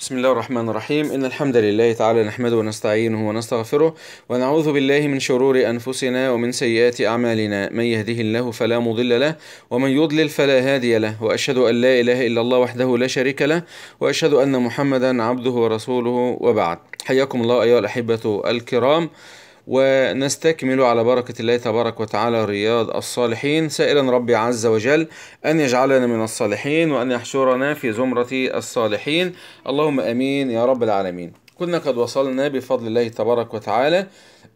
بسم الله الرحمن الرحيم إن الحمد لله تعالى نحمده ونستعينه ونستغفره ونعوذ بالله من شرور أنفسنا ومن سيئات أعمالنا من يهده الله فلا مضل له ومن يضلل فلا هادي له وأشهد أن لا إله إلا الله وحده لا شريك له وأشهد أن محمدا عبده ورسوله وبعد حياكم الله أيها الأحبة الكرام ونستكمل على بركة الله تبارك وتعالى رياض الصالحين سائلا ربي عز وجل أن يجعلنا من الصالحين وأن يحشرنا في زمرة الصالحين اللهم أمين يا رب العالمين كنا قد وصلنا بفضل الله تبارك وتعالى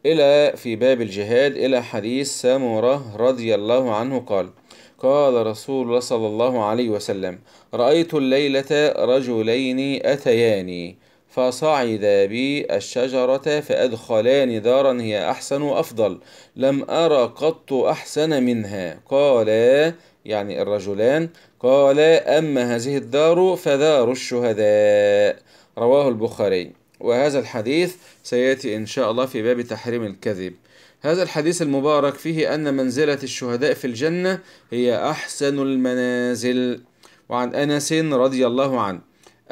إلى في باب الجهاد إلى حديث سامورة رضي الله عنه قال قال رسول الله صلى الله عليه وسلم رأيت الليلة رجلين أتياني فصعدا بي الشجرة فأدخلاني دارا هي أحسن وأفضل لم أرى قط أحسن منها قالا يعني الرجلان قالا أما هذه الدار فدار الشهداء رواه البخاري وهذا الحديث سيأتي إن شاء الله في باب تحريم الكذب هذا الحديث المبارك فيه أن منزلة الشهداء في الجنة هي أحسن المنازل وعن أنس رضي الله عنه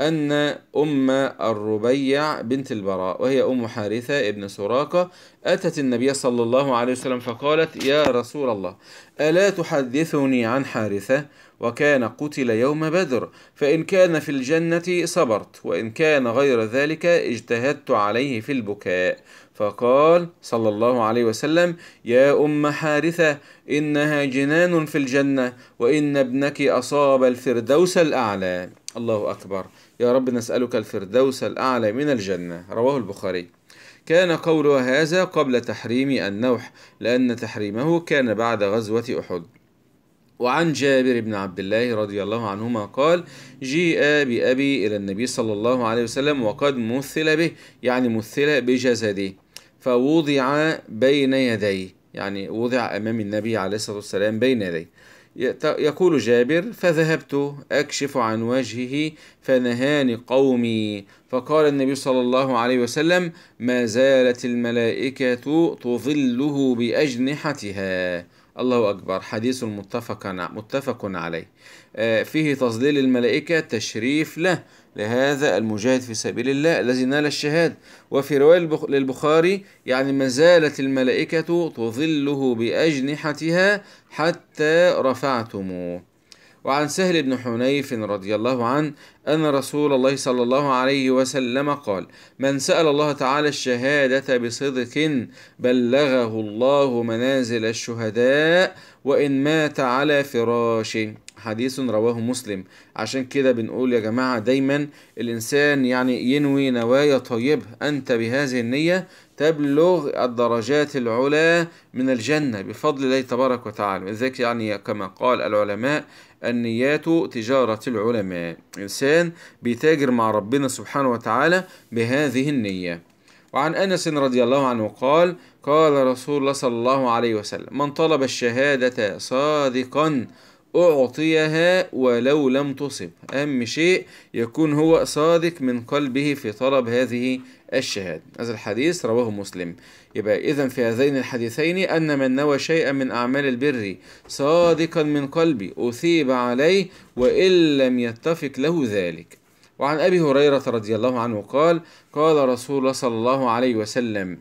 أن أم الربيع بنت البراء وهي أم حارثة ابن سراقة أتت النبي صلى الله عليه وسلم فقالت يا رسول الله ألا تحدثني عن حارثة وكان قتل يوم بدر فإن كان في الجنة صبرت وإن كان غير ذلك اجتهدت عليه في البكاء فقال صلى الله عليه وسلم يا أم حارثة إنها جنان في الجنة وإن ابنك أصاب الفردوس الأعلى الله أكبر يا رب نسألك الفردوس الأعلى من الجنة رواه البخاري كان قولها هذا قبل تحريم النوح لأن تحريمه كان بعد غزوة أحد وعن جابر بن عبد الله رضي الله عنهما قال جيء بأبي إلى النبي صلى الله عليه وسلم وقد مثل به يعني مثل بجسده فوضع بين يديه يعني وضع أمام النبي عليه الصلاة والسلام بين يديه يقول جابر فذهبت أكشف عن وجهه فنهاني قومي فقال النبي صلى الله عليه وسلم ما زالت الملائكة تظله بأجنحتها الله أكبر حديث متفق متفق عليه آه، فيه تظليل الملائكة تشريف له لهذا المجاهد في سبيل الله الذي نال الشهادة وفي رواية للبخاري يعني ما زالت الملائكة تظله بأجنحتها حتى رفعتموه وعن سهل بن حنيف رضي الله عنه أن رسول الله صلى الله عليه وسلم قال: من سأل الله تعالى الشهادة بصدق بلغه الله منازل الشهداء وإن مات على فراشه. حديث رواه مسلم عشان كده بنقول يا جماعة دايما الإنسان يعني ينوي نوايا طيبة أنت بهذه النية تبلغ الدرجات العلى من الجنة بفضل الله تبارك وتعالى لذلك يعني كما قال العلماء النيات تجارة العلماء إنسان بيتاجر مع ربنا سبحانه وتعالى بهذه النية وعن أنس رضي الله عنه قال قال رسول الله صلى الله عليه وسلم من طلب الشهادة صادقا أعطيها ولو لم تصب أهم شيء يكون هو صادق من قلبه في طلب هذه الشهادة هذا الحديث رواه مسلم يبقى إذا في هذين الحديثين أن من نوى شيئا من أعمال البر صادقا من قلبي أثيب عليه وإن لم يتفق له ذلك وعن أبي هريرة رضي الله عنه قال قال رسول الله صلى الله عليه وسلم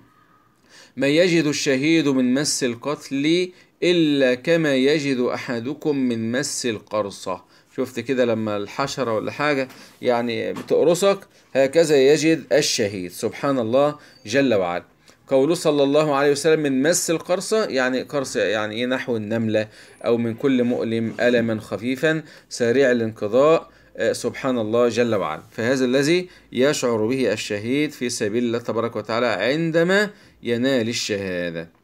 ما يجد الشهيد من مس القتل إلا كما يجد أحدكم من مس القرصة شفت كده لما الحشرة ولا حاجة يعني بتقرصك هكذا يجد الشهيد سبحان الله جل وعلا قوله صلى الله عليه وسلم من مس القرصة يعني قرصة يعني إيه نحو النملة أو من كل مؤلم ألما خفيفا سريع الانقضاء آه، سبحان الله جل وعلا فهذا الذي يشعر به الشهيد في سبيل الله تبارك وتعالى عندما ينال الشهاده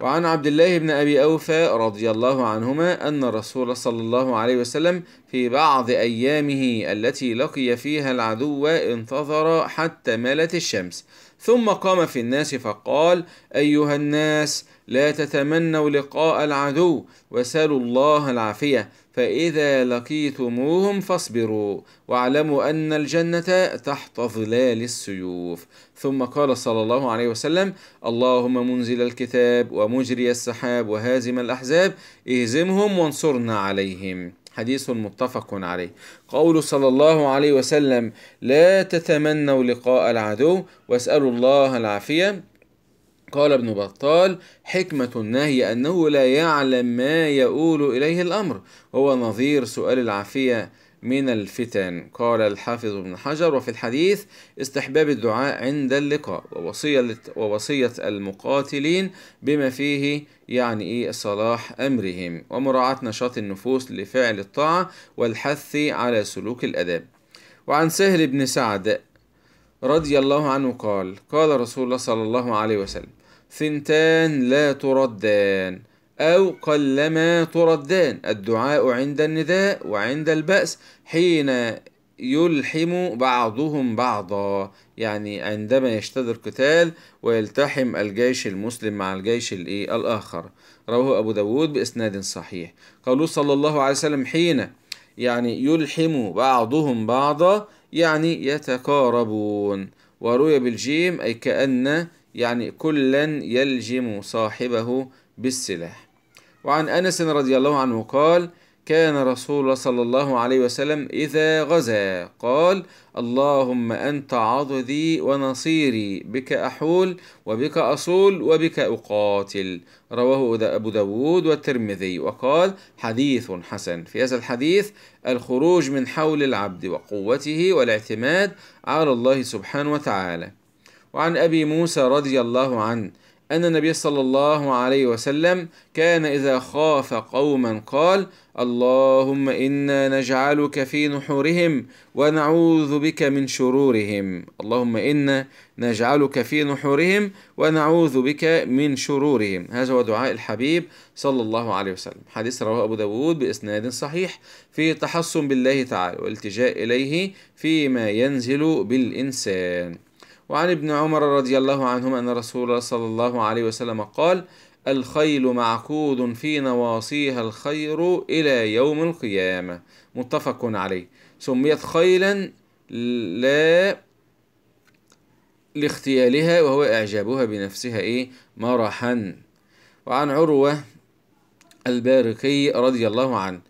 وعن عبد الله بن أبي أوفى رضي الله عنهما أن الرسول صلى الله عليه وسلم في بعض أيامه التي لقي فيها العدو انتظر حتى ملت الشمس ثم قام في الناس فقال أيها الناس لا تتمنوا لقاء العدو وسألوا الله العافية فإذا لقيتموهم فاصبروا واعلموا أن الجنة تحت ظلال السيوف ثم قال صلى الله عليه وسلم اللهم منزل الكتاب ومجري السحاب وهازم الأحزاب اهزمهم وانصرنا عليهم حديث متفق عليه قول صلى الله عليه وسلم لا تتمنوا لقاء العدو واسألوا الله العافية قال ابن بطال حكمة النهي أنه لا يعلم ما يؤول إليه الأمر وهو نظير سؤال العافية من الفتن قال الحافظ ابن حجر وفي الحديث استحباب الدعاء عند اللقاء ووصية, ووصية المقاتلين بما فيه يعني إيه صلاح أمرهم ومراعاة نشاط النفوس لفعل الطاعة والحث على سلوك الأداب وعن سهل بن سعد رضي الله عنه قال قال رسول الله صلى الله عليه وسلم ثنتان لا تردان أو قلما تردان الدعاء عند النداء وعند البأس حين يلحم بعضهم بعضا يعني عندما يشتد القتال ويلتحم الجيش المسلم مع الجيش إيه، الآخر رواه أبو داود بإسناد صحيح قالوا صلى الله عليه وسلم حين يعني يلحم بعضهم بعضا يعني يتقاربون وروي بالجيم أي كأن يعني كلا يلجم صاحبه بالسلاح وعن أنس رضي الله عنه قال كان رسول الله صلى الله عليه وسلم إذا غزا قال اللهم أنت عضدي ونصيري بك أحول وبك أصول وبك أقاتل رواه أبو داود والترمذي وقال حديث حسن في هذا الحديث الخروج من حول العبد وقوته والاعتماد على الله سبحانه وتعالى وعن أبي موسى رضي الله عنه أن النبي صلى الله عليه وسلم كان إذا خاف قوما قال اللهم إنا نجعلك في نحورهم ونعوذ بك من شرورهم اللهم إنا نجعلك في نحورهم ونعوذ بك من شرورهم هذا هو دعاء الحبيب صلى الله عليه وسلم حديث رواه أبو داود بإسناد صحيح في تحصن بالله تعالى والالتجاء إليه فيما ينزل بالإنسان وعن ابن عمر رضي الله عنهما أن رسول الله صلى الله عليه وسلم قال الخيل معقود في نواصيها الخير إلى يوم القيامة متفق عليه سميت خيلا لا لاختيالها وهو إعجابها بنفسها إيه مرحا وعن عروة البارقي رضي الله عنه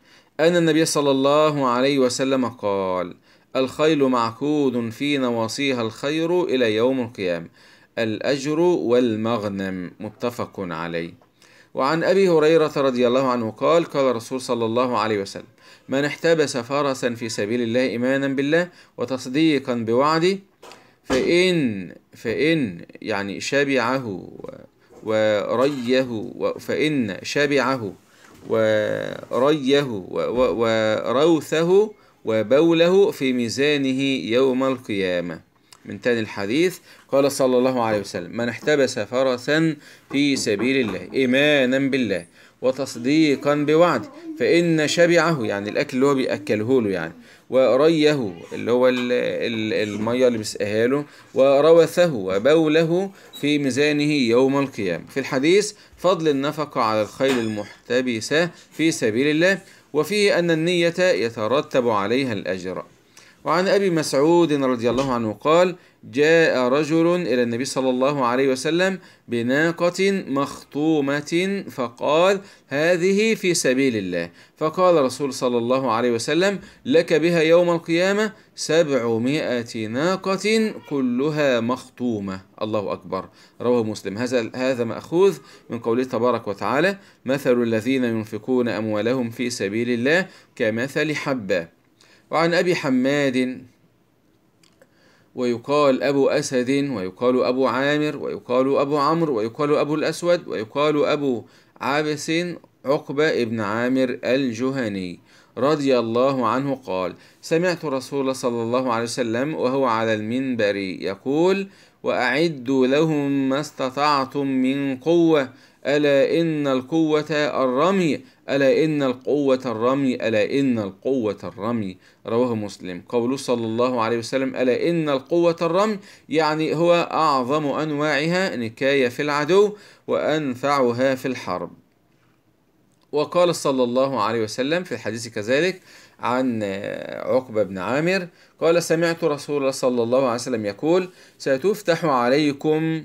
أن النبي صلى الله عليه وسلم قال الخيل معقود في نواصيها الخير إلى يوم القيامة الأجر والمغنم متفق عليه وعن أبي هريرة رضي الله عنه قال قال الرسول صلى الله عليه وسلم من احتبس فرسا في سبيل الله إيمانا بالله وتصديقا بوعده فإن فإن يعني شبعه وريه فإن شبعه وريه وروثه وبوله في ميزانه يوم القيامة من تاني الحديث قال صلى الله عليه وسلم من احتبس فرسا في سبيل الله إيمانا بالله وتصديقا بوعد فإن شبعه يعني الأكل اللي هو بيأكله له يعني وريه اللي هو المية اللي بيسقيها له وروثه وبوله في ميزانه يوم القيامة في الحديث فضل النفقة على الخيل المحتبسة في سبيل الله وفيه أن النية يترتب عليها الأجر وعن أبي مسعود رضي الله عنه قال جاء رجل إلى النبي صلى الله عليه وسلم بناقة مخطومة فقال هذه في سبيل الله فقال رسول صلى الله عليه وسلم لك بها يوم القيامة سبعمائة ناقة كلها مخطومة الله أكبر رواه مسلم هذا هذا مأخوذ من قوله تبارك وتعالى مثل الذين ينفقون أموالهم في سبيل الله كمثل حبة وعن أبي حماد ويقال أبو أسد ويقال أبو عامر ويقال أبو عمرو ويقال أبو الأسود ويقال أبو عابس عقبة بن عامر الجهني رضي الله عنه قال سمعت رسول صلى الله عليه وسلم وهو على المنبر يقول وأعدوا لهم ما استطعتم من قوة ألا إن القوة الرمي ألا إن القوة الرمي ألا إن القوة الرمي رواه مسلم قوله صلى الله عليه وسلم ألا إن القوة الرمي يعني هو أعظم أنواعها نكاية في العدو وأنفعها في الحرب وقال صلى الله عليه وسلم في الحديث كذلك عن عقبة بن عامر قال سمعت رسول الله صلى الله عليه وسلم يقول ستفتح عليكم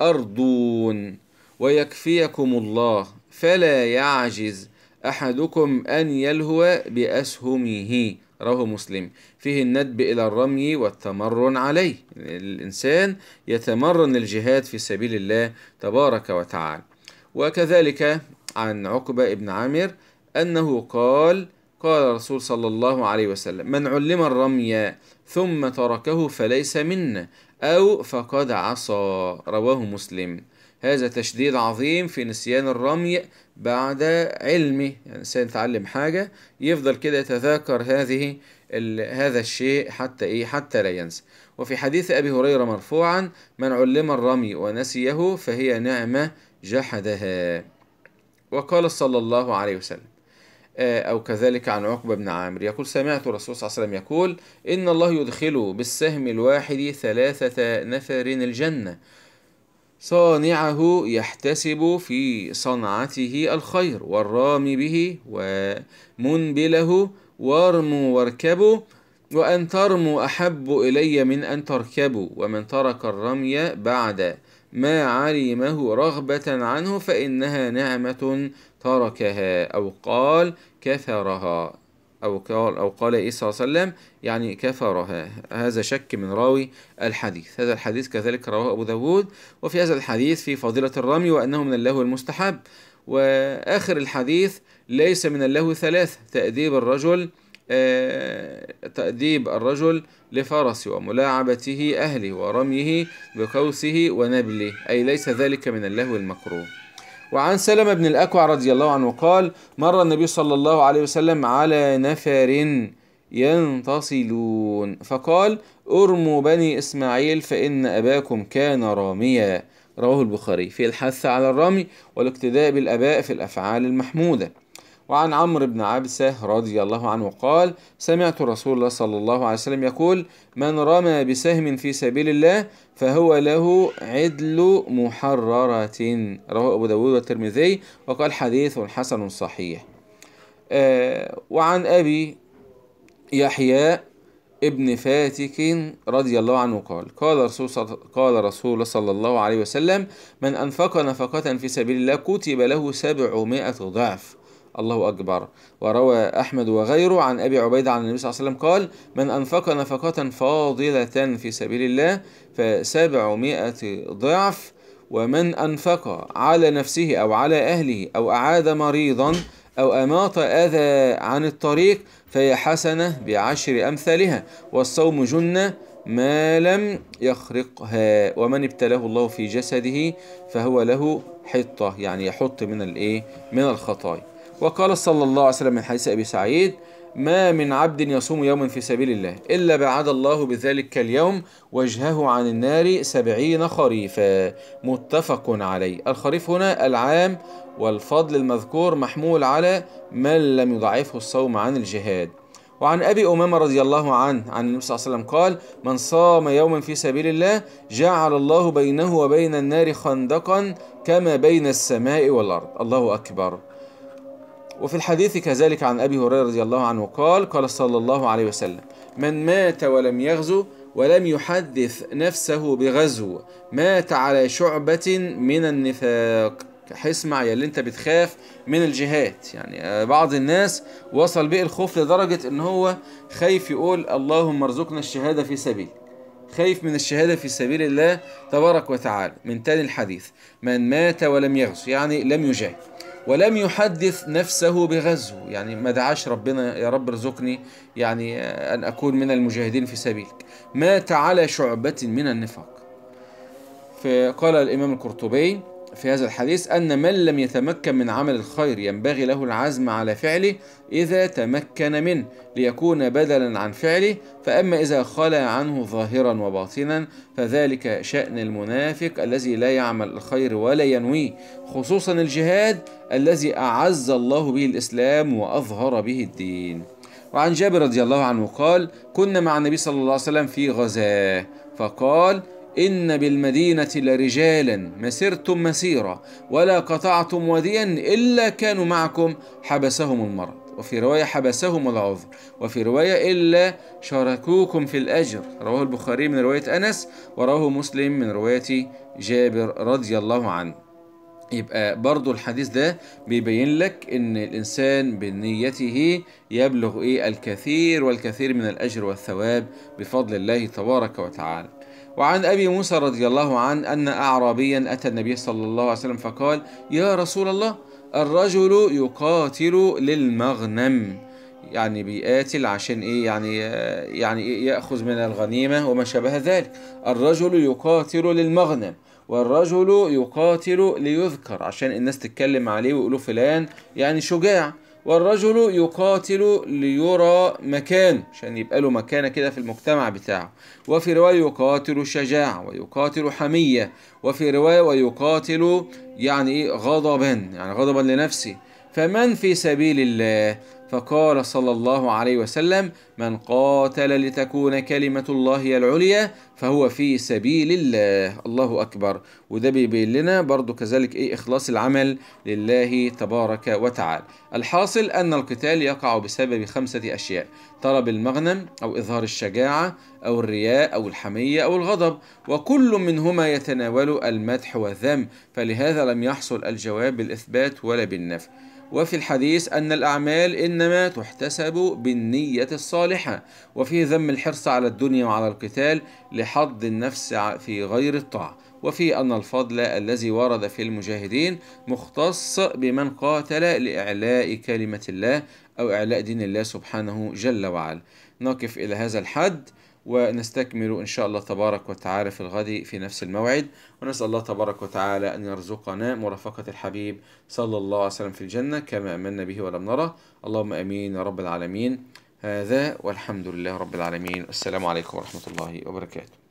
أرضون ويكفيكم الله فلا يعجز أحدكم أن يلهو بأسهمه رواه مسلم فيه الندب إلى الرمي والتمرن عليه الإنسان يتمرن الجهاد في سبيل الله تبارك وتعالى وكذلك عن عقبة بن عامر أنه قال قال الرسول صلى الله عليه وسلم من علم الرمي ثم تركه فليس منا أو فقد عصى رواه مسلم هذا تشديد عظيم في نسيان الرمي بعد علمه يعني الانسان يتعلم حاجة يفضل كده يتذاكر هذه هذا الشيء حتى إيه حتى لا ينسى وفي حديث أبي هريرة مرفوعا من علم الرمي ونسيه فهي نعمة جحدها وقال صلى الله عليه وسلم آه، أو كذلك عن عقبة بن عامر يقول سمعت الرسول صلى الله عليه وسلم يقول إن الله يدخل بالسهم الواحد ثلاثة نفر الجنة صانعه يحتسب في صنعته الخير والرامي به ومنبله وارموا واركبوا وأن ترموا أحب إلي من أن تركبوا ومن ترك الرمي بعد ما علمه رغبة عنه فإنها نعمة تركها أو قال كثرها أو قال أو قال إيه صلى الله عليه وسلم يعني كفرها هذا شك من راوي الحديث هذا الحديث كذلك رواه أبو داود وفي هذا الحديث في فضيلة الرمي وأنه من اللهو المستحب وآخر الحديث ليس من اللهو ثلاث تأديب الرجل آه، تأديب الرجل لفرسه وملاعبته أهله ورميه بقوسه ونبله أي ليس ذلك من اللهو المكروه وعن سلمة بن الأكوع رضي الله عنه قال مر النبي صلى الله عليه وسلم على نفر ينتصلون فقال ارموا بني إسماعيل فإن أباكم كان راميا رواه البخاري في الحث على الرمي والاقتداء بالآباء في الأفعال المحمودة وعن عمرو بن عبسة رضي الله عنه قال سمعت رسول الله صلى الله عليه وسلم يقول من رمى بسهم في سبيل الله فهو له عدل محررة رواه أبو داود والترمذي وقال حديث حسن صحيح آه، وعن أبي يحيى ابن فاتك رضي الله عنه قال قال رسول قال رسول صلى الله عليه وسلم من أنفق نفقة في سبيل الله كتب له سبعمائة ضعف الله أكبر وروى أحمد وغيره عن أبي عبيدة عن النبي صلى الله عليه وسلم قال من أنفق نفقة فاضلة في سبيل الله فسبعمائة ضعف ومن أنفق على نفسه أو على أهله أو أعاد مريضا أو أماط أذى عن الطريق فهي حسنة بعشر أمثالها والصوم جنة ما لم يخرقها ومن ابتلاه الله في جسده فهو له حطة يعني يحط من الايه من الخطايا وقال صلى الله عليه وسلم من حديث أبي سعيد ما من عبد يصوم يوما في سبيل الله إلا بعد الله بذلك اليوم وجهه عن النار سبعين خريفا متفق عليه الخريف هنا العام والفضل المذكور محمول على من لم يضعفه الصوم عن الجهاد وعن أبي أمامة رضي الله عنه عن النبي صلى الله عليه وسلم قال من صام يوما في سبيل الله جعل الله بينه وبين النار خندقا كما بين السماء والأرض الله أكبر وفي الحديث كذلك عن أبي هريرة رضي الله عنه قال قال صلى الله عليه وسلم من مات ولم يغزو ولم يحدث نفسه بغزو مات على شعبة من النفاق اسمع يا اللي انت بتخاف من الجهاد يعني آه، بعض الناس وصل بيه الخوف لدرجة ان هو خايف يقول اللهم ارزقنا الشهادة في سبيل خايف من الشهادة في سبيل الله تبارك وتعالى من تاني الحديث من مات ولم يغزو يعني لم يجاهد ولم يحدث نفسه بغزو يعني ما دعاش ربنا يا رب ارزقني يعني أن أكون من المجاهدين في سبيلك مات على شعبة من النفاق فقال الإمام القرطبي في هذا الحديث أن من لم يتمكن من عمل الخير ينبغي له العزم على فعله إذا تمكن منه ليكون بدلا عن فعله فأما إذا خلى عنه ظاهرا وباطنا فذلك شأن المنافق الذي لا يعمل الخير ولا ينويه خصوصا الجهاد الذي أعز الله به الإسلام وأظهر به الدين وعن جابر رضي الله عنه قال كنا مع النبي صلى الله عليه وسلم في غزاه فقال إن بالمدينة لرجالا مسرتم مسيرة ولا قطعتم واديا إلا كانوا معكم حبسهم المرض وفي رواية حبسهم العذر وفي رواية إلا شاركوكم في الأجر رواه البخاري من رواية أنس ورواه مسلم من رواية جابر رضي الله عنه يبقى برضو الحديث ده بيبين لك ان الانسان بنيته يبلغ ايه الكثير والكثير من الاجر والثواب بفضل الله تبارك وتعالى وعن أبي موسى رضي الله عنه أن أعرابيا أتى النبي صلى الله عليه وسلم فقال يا رسول الله الرجل يقاتل للمغنم يعني بيقاتل عشان ايه يعني يعني إيه ياخذ من الغنيمه وما شابه ذلك الرجل يقاتل للمغنم والرجل يقاتل ليذكر عشان الناس تتكلم عليه ويقولوا فلان يعني شجاع والرجل يقاتل ليرى مكانه عشان يبقى له مكانة كده في المجتمع بتاعه وفي رواية يقاتل شجاعة ويقاتل حمية وفي رواية ويقاتل يعني إيه، غضبا يعني غضبا لنفسه فمن في سبيل الله فقال صلى الله عليه وسلم من قاتل لتكون كلمة الله هي العليا فهو في سبيل الله الله أكبر وده بيبين لنا برضو كذلك إيه إخلاص العمل لله تبارك وتعالى الحاصل أن القتال يقع بسبب خمسة أشياء طلب المغنم أو إظهار الشجاعة أو الرياء أو الحمية أو الغضب وكل منهما يتناول المدح والذم فلهذا لم يحصل الجواب بالإثبات ولا بالنفي وفي الحديث أن الأعمال إنما تحتسب بالنية الصالحة وفي ذم الحرص على الدنيا وعلى القتال لحض النفس في غير الطاعة وفي أن الفضل الذي ورد في المجاهدين مختص بمن قاتل لإعلاء كلمة الله أو إعلاء دين الله سبحانه جل وعلا نقف إلى هذا الحد ونستكمل إن شاء الله تبارك وتعالى في الغد في نفس الموعد ونسأل الله تبارك وتعالى أن يرزقنا مرافقة الحبيب صلى الله عليه وسلم في الجنة كما أمنا به ولم نره اللهم أمين يا رب العالمين هذا والحمد لله رب العالمين السلام عليكم ورحمة الله وبركاته